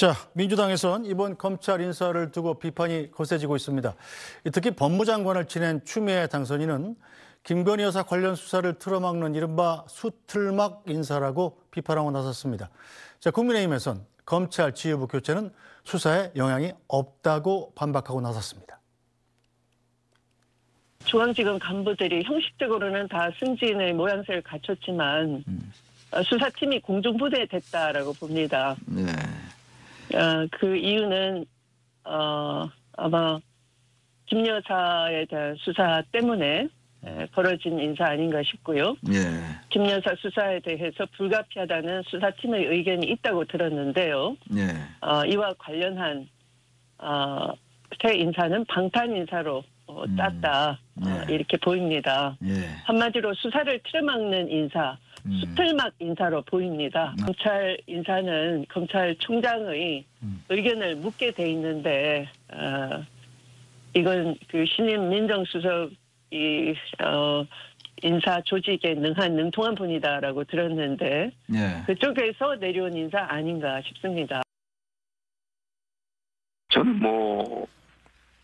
자, 민주당에선 이번 검찰 인사를 두고 비판이 거세지고 있습니다. 특히 법무장관을 지낸 추미애 당선인은 김건희 여사 관련 수사를 틀어막는 이른바 수틀막 인사라고 비판하고 나섰습니다. 자, 국민의힘에선 검찰 지휘부 교체는 수사에 영향이 없다고 반박하고 나섰습니다. 중앙지검 간부들이 형식적으로는 다 승진의 모양새를 갖췄지만 음. 수사팀이 공중부대됐다라고 봅니다. 네. 어, 그 이유는 어, 아마 김 여사에 대한 수사 때문에 예, 벌어진 인사 아닌가 싶고요. 예. 김 여사 수사에 대해서 불가피하다는 수사팀의 의견이 있다고 들었는데요. 예. 어, 이와 관련한 어, 새 인사는 방탄 인사로 어, 음. 땄다 음. 예. 이렇게 보입니다. 예. 한마디로 수사를 틀어막는 인사. 음. 스텔막 인사로 보입니다. 음. 검찰 인사는 검찰총장의 음. 의견을 묻게 돼 있는데 어, 이건 그 신임 민정수석이 어, 인사 조직에 능한 능통한 분이다라고 들었는데 예. 그쪽에서 내려온 인사 아닌가 싶습니다. 저는 뭐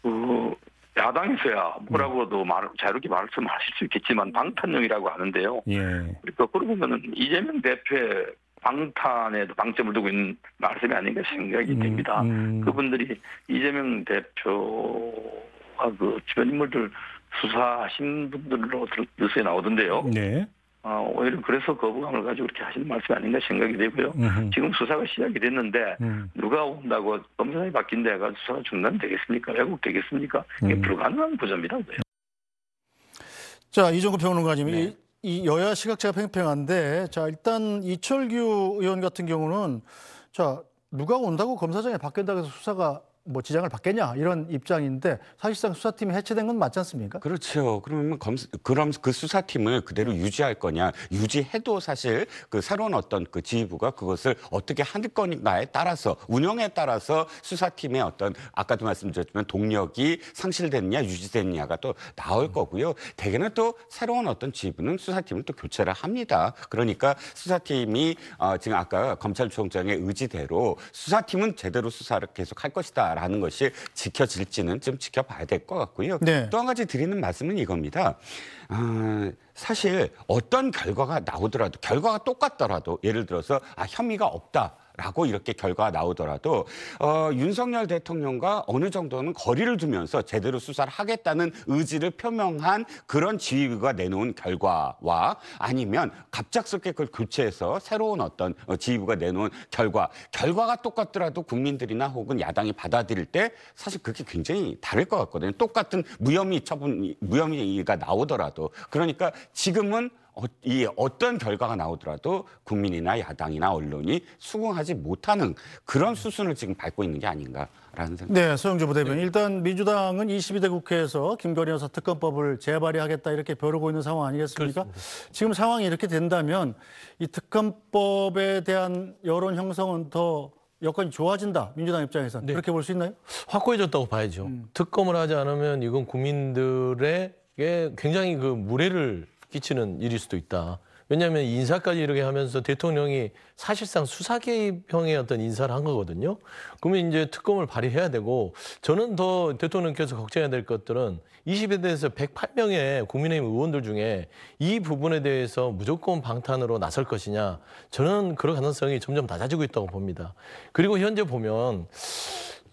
어, 야당에서야 뭐라고도 음. 말, 자유롭게 말씀하실 수 있겠지만 방탄용이라고 하는데요. 예. 그러니까 그러고 보면은 이재명 대표의 방탄에도 방점을 두고 있는 말씀이 아닌가 생각이 음, 됩니다. 음. 그분들이 이재명 대표가 그 주변 인물들 수사하신 분들로 뉴스에 나오던데요. 네. 어, 오히려 그래서 거부감을 가지고 그렇게 하시는 말씀 아닌가 생각이 되고요. 으흠. 지금 수사가 시작이 됐는데 으 음. 누가 온다고 검사장이 바뀐다 가 수사가 중단되겠습니까? 왜곡되겠습니까? 이게 음. 불가능한 구조입니다 자, 이종구 평론가님. 네. 이, 이 여야 시각체가 팽팽한데 자, 일단 이철규 의원 같은 경우는 자, 누가 온다고 검사장이 바뀐다고 해서 수사가 뭐 지장을 받겠냐 이런 입장인데 사실상 수사팀이 해체된 건 맞지 않습니까? 그렇죠. 그러면 검, 그럼 그 수사팀을 그대로 유지할 거냐 유지해도 사실 그 새로운 어떤 그 지휘부가 그것을 어떻게 할거가에 따라서 운영에 따라서 수사팀의 어떤 아까도 말씀드렸지만 동력이 상실됐냐 유지됐냐가 또 나올 거고요. 대개는 또 새로운 어떤 지휘부는 수사팀을 또 교체를 합니다. 그러니까 수사팀이 어, 지금 아까 검찰총장의 의지대로 수사팀은 제대로 수사를 계속 할 것이다. 있다라는 것이 지켜질지는 좀 지켜봐야 될 것 같고요. 네. 또한 가지 드리는 말씀은 이겁니다. 아, 사실 어떤 결과가 나오더라도 결과가 똑같더라도 예를 들어서 아 혐의가 없다. 라고 이렇게 결과가 나오더라도 어, 윤석열 대통령과 어느 정도는 거리를 두면서 제대로 수사를 하겠다는 의지를 표명한 그런 지휘부가 내놓은 결과와 아니면 갑작스럽게 그걸 교체해서 새로운 어떤 어, 지휘부가 내놓은 결과 결과가 똑같더라도 국민들이나 혹은 야당이 받아들일 때 사실 그게 굉장히 다를 것 같거든요. 똑같은 무혐의 처분 무혐의가 나오더라도 그러니까 지금은 어, 이 어떤 결과가 나오더라도 국민이나 야당이나 언론이 수긍하지 못하는 그런 수순을 지금 밟고 있는 게 아닌가라는 생각. 네, 소영주 부대변 네. 일단 민주당은 22대 국회에서 김건희 여사 특검법을 재발의하겠다 이렇게 벼르고 있는 상황 아니겠습니까? 그렇습니다. 지금 상황이 이렇게 된다면 이 특검법에 대한 여론 형성은 더 여건이 좋아진다 민주당 입장에서 네. 그렇게 볼 수 있나요? 확고해졌다고 봐야죠. 음. 특검을 하지 않으면 이건 국민들에 굉장히 그 무례를 끼치는 일일 수도 있다. 왜냐하면 인사까지 이렇게 하면서 대통령이 사실상 수사 개입형의 어떤 인사를 한 거거든요. 그러면 이제 특검을 발의해야 되고 저는 더 대통령께서 걱정해야 될 것들은 20에 대해서 108명의 국민의힘 의원들 중에 이 부분에 대해서 무조건 방탄으로 나설 것이냐 저는 그럴 가능성이 점점 낮아지고 있다고 봅니다. 그리고 현재 보면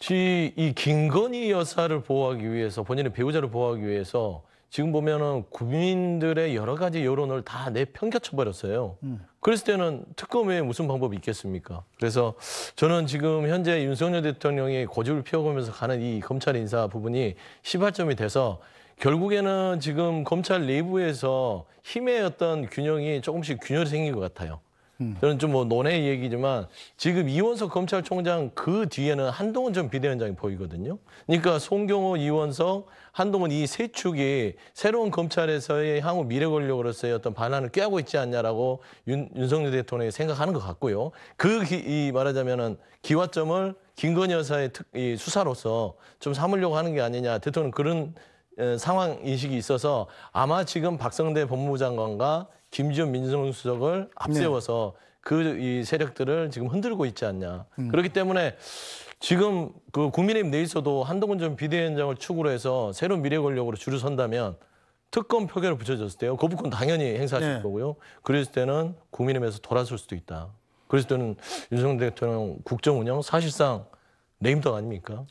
이 김건희 여사를 보호하기 위해서 본인의 배우자를 보호하기 위해서 지금 보면은 국민들의 여러 가지 여론을 다 내편겨쳐 버렸어요. 음. 그랬을 때는 특검 외에 무슨 방법이 있겠습니까? 그래서 저는 지금 현재 윤석열 대통령이 고집을 피워가면서 가는 이 검찰 인사 부분이 시발점이 돼서 결국에는 지금 검찰 내부에서 힘의 어떤 균형이 조금씩 균열이 생긴 것 같아요. 음. 저는 좀 뭐 논의 얘기지만 지금 이원석 검찰총장 그 뒤에는 한동훈 전 비대위원장이 보이거든요. 그러니까 송경호, 이원석, 한동훈 이 세 축이 새로운 검찰에서의 향후 미래 권력으로서의 어떤 반환을 꾀하고 있지 않냐라고 윤, 윤석열 대통령이 생각하는 것 같고요. 그 기, 이 말하자면은 기화점을 김건희 여사의 특, 이 수사로서 좀 삼으려고 하는 게 아니냐. 대통령 그런 에, 상황 인식이 있어서 아마 지금 박성대 법무부 장관과 김지현 민정수석을 앞세워서 네. 그 그이 세력들을 지금 흔들고 있지 않냐. 음. 그렇기 때문에 지금 그 국민의힘 내에서도 한동훈 전 비대위원장을 축으로 해서 새로운 미래 권력으로 줄을 선다면 특검 표결을 붙여줬을 때요. 거부권 당연히 행사하실 네. 거고요. 그랬을 때는 국민의힘에서 돌아설 수도 있다. 그랬을 때는 윤석열 대통령 국정 운영 사실상 내임덕 아닙니까?